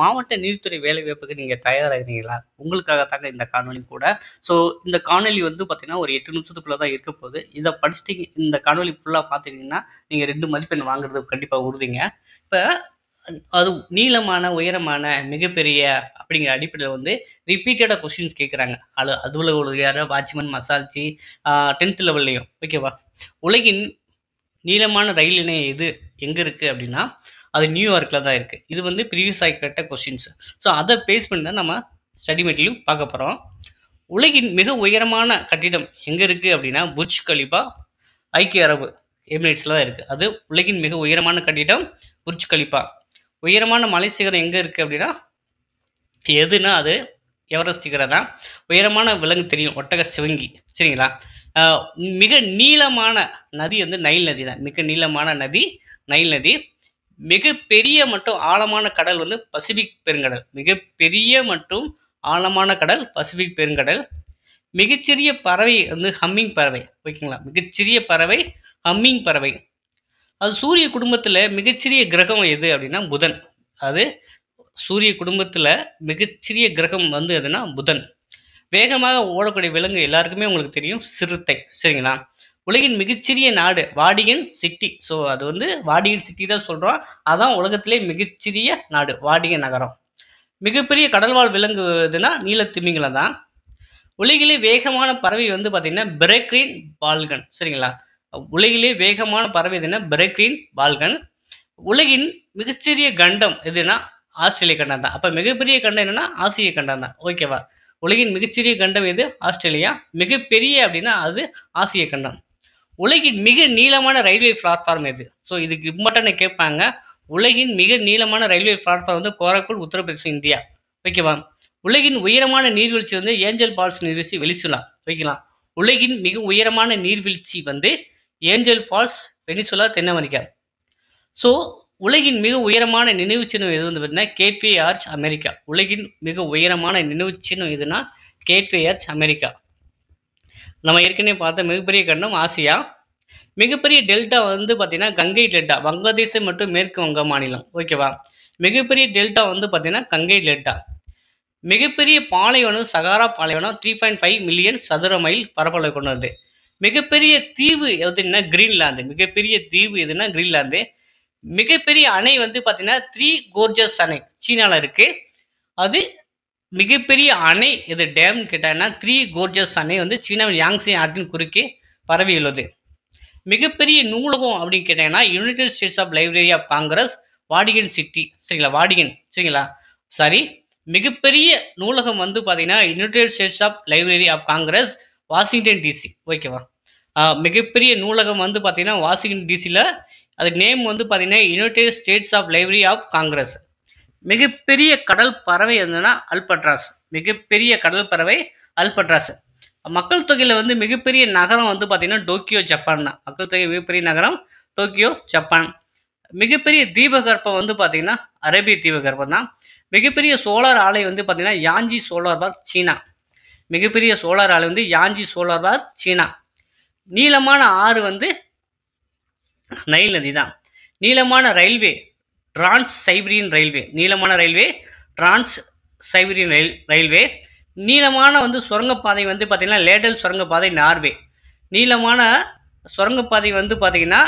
மாவட்ட நீதித்துறை வேலை வாய்ப்புக்கு நீங்கள் தயாராக இருக்கிறீங்களா உங்களுக்காக தாங்க இந்த காணொலி கூட ஸோ இந்த காணொலி வந்து பார்த்தீங்கன்னா ஒரு எட்டு நிமிஷத்துக்குள்ளே தான் இருக்க போகுது இதை படிச்சுட்டு இந்த காணொலி ஃபுல்லாக பார்த்தீங்கன்னா நீங்கள் ரெண்டு மதிப்பெண் வாங்குறது கண்டிப்பாக உறுதிங்க இப்போ அது நீளமான உயரமான மிகப்பெரிய அப்படிங்கிற அடிப்படையில் வந்து ரிப்பீட்டடாக கொஸ்டின்ஸ் கேட்குறாங்க அது அலுவலக வாட்ச்மேன் மசால்ச்சி டென்த் லெவல்லையும் ஓகேவா உலகின் நீளமான ரயில் இணையம் எது எங்கே இருக்குது அப்படின்னா அது நியூயார்க்கில் தான் இருக்குது இது வந்து ப்ரீவியஸ் ஆகி கேட்ட கொஷின்ஸ் ஸோ அதை பேஸ் பண்ணி தான் நம்ம ஸ்டடி மெட்டீரியல் பார்க்க போகிறோம் உலகின் மிக உயரமான கட்டிடம் எங்கே இருக்குது அப்படின்னா புர்ஜ் கலிபா ஐக்கிய அரபு எமிரேட்ஸில் தான் இருக்குது அது உலகின் மிக உயரமான கட்டிடம் புர்ஜ் கலிபா உயரமான மலை சிகரம் எங்கே இருக்குது அப்படின்னா எதுனா அது எவரெஸ்ட் சிகரம் தான் உயரமான விலங்கு தெரியும் ஒட்டக சிவங்கி சரிங்களா மிக நீளமான நதி வந்து நைல் நதி தான் மிக நீளமான நதி நைல் நதி மிகப்பெரிய மற்றும் ஆழமான கடல் வந்து பசிபிக் பெருங்கடல் மிகப்பெரிய மற்றும் ஆழமான கடல் பசிபிக் பெருங்கடல் மிகச்சிறிய பறவை வந்து ஹம்மிங் பறவை ஓகேங்களா மிகச்சிறிய பறவை ஹம்மிங் பறவை அது சூரிய குடும்பத்தில் மிகச்சிறிய கிரகம் எது அப்படின்னா புதன் அது சூரிய குடும்பத்தில் மிகச்சிறிய கிரகம் வந்து எதுனா புதன் வேகமாக ஓடக்கூடிய விலங்கு எல்லாருக்குமே உங்களுக்கு தெரியும் சிறுத்தை சரிங்களா உலகின் மிகச்சிறிய நாடு வாடிகன் சிட்டி ஸோ அது வந்து வாடியன் சிட்டி தான் சொல்கிறோம் அதான் உலகத்திலே மிகச்சிறிய நாடு வாடிகன் நகரம் மிகப்பெரிய கடல்வாழ் விலங்குதுன்னா நீல திமிங்கலம் தான் உலகிலே வேகமான பறவை வந்து பார்த்தீங்கன்னா பிரேக்ரீன் பால்கன் சரிங்களா உலகிலே வேகமான பறவை எதுனா பிரேக்ரீன் பால்கன் உலகின் மிகச்சிறிய கண்டம் எதுனா ஆஸ்திரேலிய கண்டம் தான் அப்போ மிகப்பெரிய கண்டம் என்னென்னா ஆசிய கண்டம் தான் ஓகேவா உலகின் மிகச்சிறிய கண்டம் எது ஆஸ்திரேலியா மிகப்பெரிய அப்படின்னா அது ஆசிய கண்டம் உலகின் மிக நீளமான ரயில்வே பிளாட்ஃபார்ம் எது ஸோ இதுக்கு இம்பார்ட்டன்ட் கேட்பாங்க உலகின் மிக நீளமான ரயில்வே பிளாட்ஃபார்ம் வந்து கோரக்பூர் உத்தரப்பிரதேசம் இந்தியா ஓகேவா உலகின் உயரமான நீர்வீழ்ச்சி வந்து ஏஞ்சல் பால்ஸ் நீர்வீழ்ச்சி வெலிசுலா வைக்கலாம் உலகின் மிக உயரமான நீர்வீழ்ச்சி வந்து ஏஞ்சல் ஃபால்ஸ் வெனிசுலா தென் அமெரிக்கா ஸோ உலகின் மிக உயரமான நினைவு சின்னம் எது வந்து பார்த்தீங்கன்னா கேபே ஆர்ச் அமெரிக்கா உலகின் மிக உயரமான நினைவு சின்னம் எதுனா கேட்வே ஆர்ச் அமெரிக்கா நம்ம ஏற்கனவே பார்த்த மிகப்பெரிய கண்டம் ஆசியா மிகப்பெரிய டெல்டா வந்து பார்த்தீங்கன்னா கங்கை டெல்டா வங்கதேசம் மற்றும் மேற்கு வங்க மாநிலம் ஓகேவா மிகப்பெரிய டெல்டா வந்து பார்த்தீங்கன்னா கங்கை டெல்டா மிகப்பெரிய பாலைவனம் சகாரா பாலைவனம் த்ரீ பாயிண்ட் ஃபைவ் மில்லியன் சதுர மைல் பரப்பளவு கொண்டது மிகப்பெரிய தீவு எதுன்னா கிரீன்லாந்து மிகப்பெரிய தீவு எதுன்னா கிரீன்லாந்து மிகப்பெரிய அணை வந்து பார்த்தீங்கன்னா த்ரீ கோர்ஜஸ் அணை சீனாவில் இருக்குது அது மிகப்பெரிய அணை இது டேம்னு கேட்டாங்கன்னா த்ரீ கோர்ஜஸ் அணை வந்து சீனாவின் யாங்ஸி ஆற்றின் குறுக்கே பரவியுள்ளது மிகப்பெரிய நூலகம் அப்படின்னு கேட்டீங்கன்னா United States of Library of Congress Vatican City சரிங்களா வாடிகன் சரிங்களா சாரி மிகப்பெரிய நூலகம் வந்து பார்த்தீங்கன்னா United States of Library of Congress Washington DC ஓகேவா மிகப்பெரிய நூலகம் வந்து பார்த்தீங்கன்னா வாஷிங்டன் டிசியில் அது நேம் வந்து பார்த்தீங்கன்னா United States of Library of Congress மிகப்பெரிய கடல் பறவை என்னன்னா அல்பட்ராஸ் மிகப்பெரிய கடல் பறவை அல்பட்ராஸ் மக்கள் தொகையில் வந்து மிகப்பெரிய நகரம் வந்து பார்த்திங்கன்னா டோக்கியோ ஜப்பான் தான் மக்கள் தொகை மிகப்பெரிய நகரம் டோக்கியோ ஜப்பான் மிகப்பெரிய தீபகற்பம் வந்து பார்த்திங்கன்னா அரேபிய தீபகற்பம் தான் மிகப்பெரிய சோலார் ஆலை வந்து பார்த்திங்கன்னா யாஞ்சி சோலார் பார்க் சீனா மிகப்பெரிய சோலார் ஆலை வந்து யாஞ்சி சோலார் பார்க் சீனா நீளமான ஆறு வந்து நைல் நதி தான் நீளமான ரயில்வே டிரான்ஸ் சைபிரியன் ரயில்வே நீளமான railway Trans Siberian rail railway நீளமான வந்து சுரங்கப்பாதை வந்து பார்த்திங்கன்னா லேடல் சுரங்கப்பாதை நார்வே நீளமான சுரங்கப்பாதை வந்து பார்த்திங்கன்னா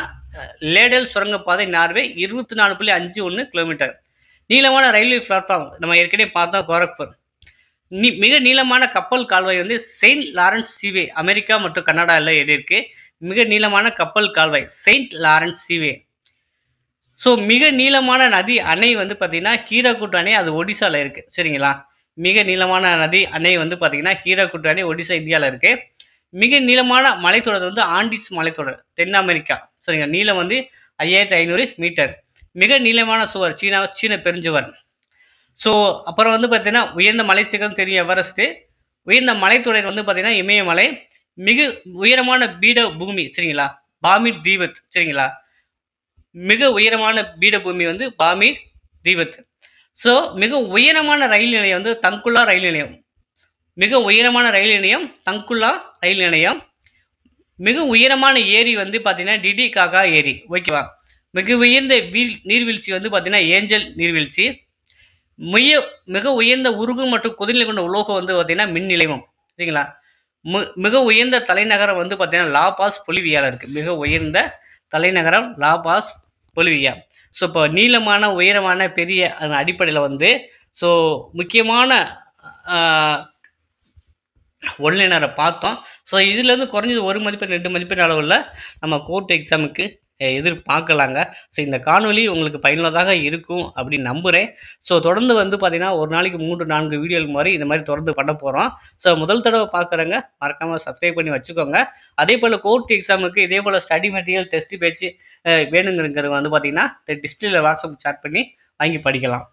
லேடல் சுரங்கப்பாதை நார்வே இருபத்தி நாலு புள்ளி அஞ்சு ஒன்று கிலோமீட்டர் நீளமான ரயில்வே பிளாட்ஃபார்ம் நம்ம ஏற்கனவே பார்த்தோம் கோரக்பூர் நீ மிக நீளமான கப்பல் கால்வாய் வந்து செயின்ட் லாரன்ஸ் சீவே அமெரிக்கா மற்றும் கனடாவில் இருக்குது மிக நீளமான கப்பல் கால்வாய் செயின்ட் லாரன்ஸ் சீவே ஸோ மிக நீளமான நதி அணை வந்து பார்த்தீங்கன்னா ஹீராக்குட் அணை அது ஒடிசாவில் இருக்குது சரிங்களா மிக நீளமான நதி அணை வந்து பார்த்தீங்கன்னா ஹீராக்குட் அணை ஒடிசா இந்தியாவில் இருக்குது மிக நீளமான மலைத்தொடர் வந்து ஆண்டிஸ் மலைத்தொடர் தென் அமெரிக்கா சரிங்களா நீளம் வந்து ஐயாயிரத்தி ஐநூறு மீட்டர் மிக நீளமான சுவர் சீனா சீன பெருஞ்சுவர் ஸோ அப்புறம் வந்து பார்த்தீங்கன்னா உயர்ந்த மலை சிகரம் தெரியும் எவரெஸ்ட்டு உயர்ந்த மலைத்தொடர் வந்து பார்த்தீங்கன்னா இமயமலை மிக உயரமான பீட பூமி சரிங்களா பாமி தீபத் சரிங்களா மிக உயரமான பீடபூமி வந்து பாமீர் தீபத்து ஸோ மிக உயரமான ரயில் நிலையம் வந்து தங்குல்லா ரயில் நிலையம் மிக உயரமான ரயில் நிலையம் தங்குல்லா ரயில் நிலையம் மிக உயரமான ஏரி வந்து பார்த்தீங்கன்னா டிடி காகா ஏரி ஓகேவா மிக உயர்ந்த வீ நீர்வீழ்ச்சி வந்து பார்த்தீங்கன்னா ஏஞ்சல் நீர்வீழ்ச்சி மிக மிக உயர்ந்த உருகு மற்றும் குதிரை கொண்ட உலோகம் வந்து பார்த்தீங்கன்னா மின் நிலையம் சரிங்களா மிக உயர்ந்த தலைநகரம் வந்து பார்த்தீங்கன்னா லாபாஸ் பொலிவியால இருக்கு மிக உயர்ந்த தலைநகரம் லாபாஸ் பொலிவியா ஸோ இப்போ நீளமான உயரமான பெரிய அடிப்படையில் வந்து ஸோ முக்கியமான ஒன்லைனரை பார்த்தோம் ஸோ இதுலேருந்து குறைஞ்சது ஒரு மதிப்பெண் ரெண்டு மதிப்பெண் அளவில் நம்ம கோர்ட் எக்ஸாமுக்கு எதிர்பார்க்கலாங்க ஸோ இந்த காணொலி உங்களுக்கு பயனுள்ளதாக இருக்கும் அப்படின்னு நம்புகிறேன் ஸோ தொடர்ந்து வந்து பார்த்தீங்கன்னா ஒரு நாளைக்கு மூன்று நான்கு வீடியோக்கு மாதிரி இந்த மாதிரி தொடர்ந்து பண்ண போகிறோம் ஸோ முதல் தடவை பார்க்குறங்க மறக்காமல் சப்ஸ்கிரைப் பண்ணி வச்சுக்கோங்க அதே போல் கோர்ட் எக்ஸாமுக்கு இதே போல் ஸ்டடி மெட்டீரியல் டெஸ்ட் பேச்சு வேணுங்கிறது வந்து பார்த்தீங்கன்னா டிஸ்பிளேல வாட்ஸ்அப் சேட் பண்ணி வாங்கி படிக்கலாம்